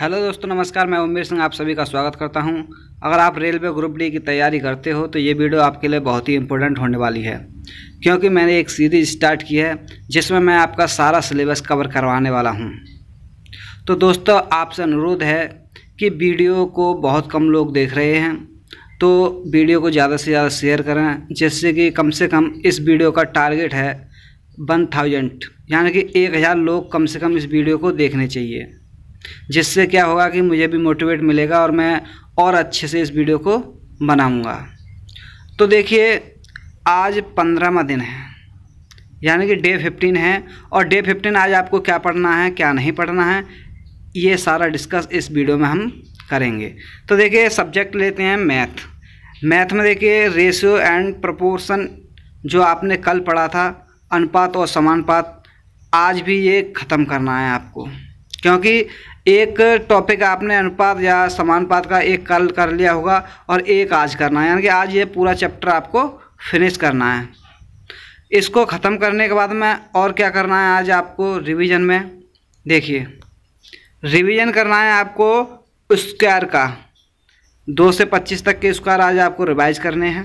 hello दोस्तों नमस्कार मैं उमेर सिंह आप सभी का स्वागत करता हूं अगर आप रेलवे ग्रुप डी की तैयारी करते हो तो ये वीडियो आपके लिए बहुत ही इंपॉर्टेंट होने वाली है क्योंकि मैंने एक सीरीज स्टार्ट की है जिसमें मैं आपका सारा सिलेबस कवर करवाने वाला हूं तो दोस्तों आपसे अनुरोध है कि वीडियो को बहुत कम लोग देख रहे हैं तो वीडियो को ज़्यादा से ज़्यादा शेयर करें जिससे कि कम से कम इस वीडियो का टारगेट है वन थाउजेंड यानी कि एक हज़ार लोग कम से कम इस वीडियो को देखने चाहिए जिससे क्या होगा कि मुझे भी मोटिवेट मिलेगा और मैं और अच्छे से इस वीडियो को बनाऊंगा तो देखिए आज पंद्रहवा दिन है यानी कि डे फिफ्टीन है और डे फिफ्टीन आज आपको क्या पढ़ना है क्या नहीं पढ़ना है ये सारा डिस्कस इस वीडियो में हम करेंगे तो देखिए सब्जेक्ट लेते हैं मैथ मैथ में देखिए रेशियो एंड प्रपोर्सन जो आपने कल पढ़ा था अनुपात और समानुपात आज भी ये ख़त्म करना है आपको क्योंकि एक टॉपिक आपने अनुपात या समानुपात का एक कल कर लिया होगा और एक आज करना है यानी कि आज ये पूरा चैप्टर आपको फिनिश करना है इसको ख़त्म करने के बाद में और क्या करना है आज आपको रिवीजन में देखिए रिवीजन करना है आपको स्क्वायर का दो से पच्चीस तक के स्क्वायर आज आपको रिवाइज करने हैं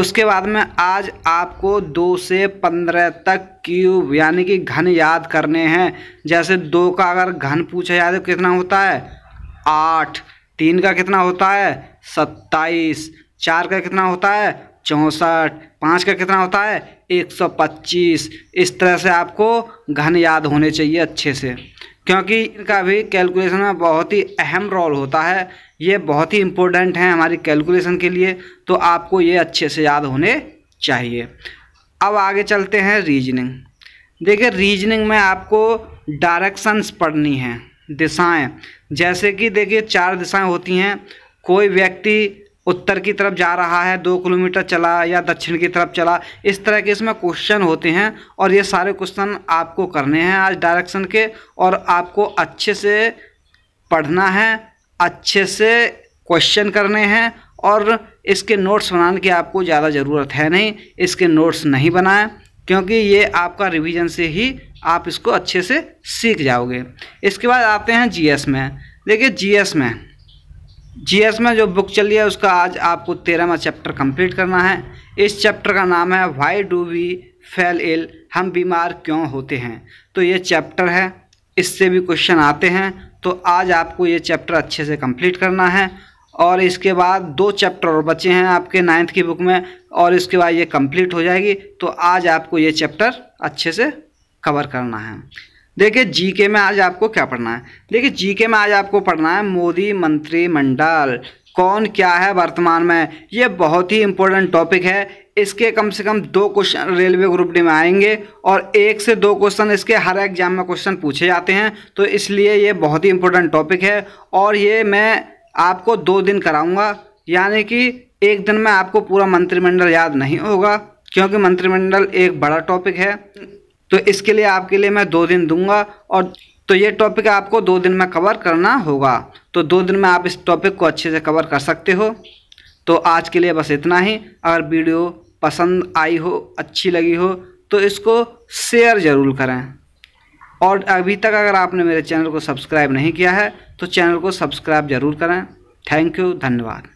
उसके बाद में आज आपको दो से पंद्रह तक क्यूब यानी कि घन याद करने हैं जैसे दो का अगर घन पूछा जाए तो कितना होता है आठ तीन का कितना होता है सत्ताईस चार का कितना होता है चौंसठ पाँच का कितना होता है एक सौ पच्चीस इस तरह से आपको घन याद होने चाहिए अच्छे से क्योंकि इनका भी कैलकुलेशन में बहुत ही अहम रोल होता है ये बहुत ही इम्पोर्टेंट हैं हमारी कैलकुलेशन के लिए तो आपको ये अच्छे से याद होने चाहिए अब आगे चलते हैं रीजनिंग देखिए रीजनिंग में आपको डायरेक्शंस पढ़नी हैं दिशाएं जैसे कि देखिए चार दिशाएं होती हैं कोई व्यक्ति उत्तर की तरफ जा रहा है दो किलोमीटर चला या दक्षिण की तरफ चला इस तरह के इसमें क्वेश्चन होते हैं और ये सारे क्वेश्चन आपको करने हैं आज डायरेक्शन के और आपको अच्छे से पढ़ना है अच्छे से क्वेश्चन करने हैं और इसके नोट्स बनाने की आपको ज़्यादा ज़रूरत है नहीं इसके नोट्स नहीं बनाएं क्योंकि ये आपका रिवीजन से ही आप इसको अच्छे से सीख जाओगे इसके बाद आते हैं जीएस में देखिए जीएस में जीएस में जो बुक चल रही है उसका आज आपको तेरहवा चैप्टर कंप्लीट करना है इस चैप्टर का नाम है why do we fall ill हम बीमार क्यों होते हैं तो ये चैप्टर है इससे भी क्वेश्चन आते हैं तो आज आपको ये चैप्टर अच्छे से कंप्लीट करना है और इसके बाद दो चैप्टर और बचे हैं आपके नाइन्थ की बुक में और इसके बाद ये कंप्लीट हो जाएगी तो आज आपको ये चैप्टर अच्छे से कवर करना है देखिए जीके में आज आपको क्या पढ़ना है देखिए जीके में आज आपको पढ़ना है मोदी मंत्रिमंडल कौन क्या है वर्तमान में ये बहुत ही इंपॉर्टेंट टॉपिक है इसके कम से कम दो क्वेश्चन रेलवे ग्रुप डी में आएंगे और एक से दो क्वेश्चन इसके हर एग्जाम में क्वेश्चन पूछे जाते हैं तो इसलिए ये बहुत ही इंपॉर्टेंट टॉपिक है और ये मैं आपको दो दिन कराऊंगा यानी कि एक दिन में आपको पूरा मंत्रिमंडल याद नहीं होगा क्योंकि मंत्रिमंडल एक बड़ा टॉपिक है तो इसके लिए आपके लिए मैं दो दिन दूंगा और तो ये टॉपिक आपको दो दिन में कवर करना होगा तो दो दिन में आप इस टॉपिक को अच्छे से कवर कर सकते हो तो आज के लिए बस इतना ही अगर वीडियो पसंद आई हो अच्छी लगी हो तो इसको शेयर ज़रूर करें और अभी तक अगर आपने मेरे चैनल को सब्सक्राइब नहीं किया है तो चैनल को सब्सक्राइब ज़रूर करें थैंक यू धन्यवाद